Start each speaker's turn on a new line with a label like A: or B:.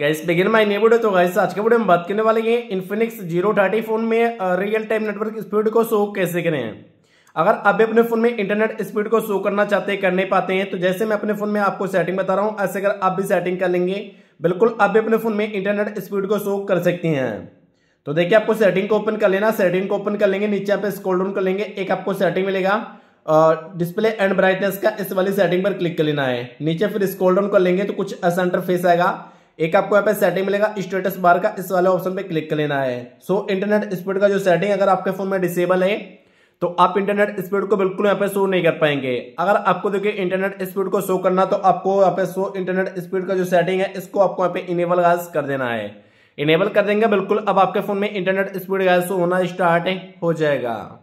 A: guys begin my neighbour तो guys आज के वीडियो में बात करने वाले हैं इन्फिनिक्स जीरो थर्टी फोन में रियल टाइम नेटवर्क स्पीड को शो कैसे करें अगर आप भी अपने फोन में इंटरनेट स्पीड को शो करना चाहते हैं कर नहीं पाते हैं तो जैसे मैं अपने फोन में आपको सेटिंग बता रहा हूं ऐसे अगर आप भी सेटिंग कर लेंगे बिल्कुल आप भी अपने फोन में इंटरनेट स्पीड को शो कर सकती हैं तो देखिए आपको सेटिंग को ओपन कर लेना सेटिंग को ओपन कर लेंगे नीचे आप स्कोल डाउन कर लेंगे एक आपको सेटिंग मिलेगा डिस्प्ले एंड ब्राइटनेस का इस वाली सेटिंग पर क्लिक कर लेना है नीचे फिर स्कोल डाउन कर लेंगे तो कुछ सेंटर फेस आएगा एक आपको यहाँ पे सेटिंग मिलेगा स्टेटस बार का इस वाले ऑप्शन पे क्लिक कर लेना है सो so, इंटरनेट स्पीड का जो सेटिंग अगर आपके फोन में डिसेबल है तो आप इंटरनेट स्पीड को बिल्कुल यहाँ पे शो नहीं कर पाएंगे अगर आपको देखिए इंटरनेट स्पीड को शो करना तो आपको यहाँ पे शो इंटरनेट स्पीड का जो सेटिंग है इसको आपको यहाँ पे इनेबल गाज कर देना है इनेबल कर देंगे बिल्कुल अब आपके फोन में इंटरनेट स्पीड गाइस होना स्टार्ट
B: हो जाएगा